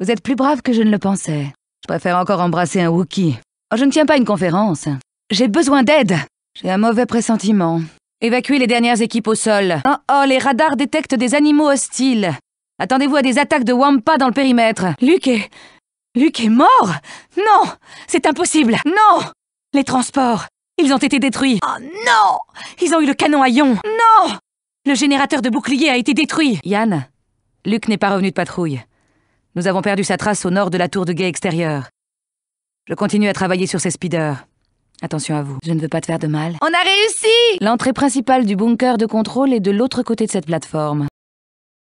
Vous êtes plus brave que je ne le pensais. Je préfère encore embrasser un Wookie. Oh, je ne tiens pas une conférence. J'ai besoin d'aide. J'ai un mauvais pressentiment. Évacuez les dernières équipes au sol. Oh oh, les radars détectent des animaux hostiles. Attendez-vous à des attaques de Wampa dans le périmètre. Luke est... Luke est mort Non C'est impossible Non Les transports Ils ont été détruits Oh non Ils ont eu le canon à ion Non Le générateur de bouclier a été détruit Yann, Luke n'est pas revenu de patrouille. Nous avons perdu sa trace au nord de la tour de guet extérieure. Je continue à travailler sur ces speeders. Attention à vous, je ne veux pas te faire de mal. On a réussi L'entrée principale du bunker de contrôle est de l'autre côté de cette plateforme.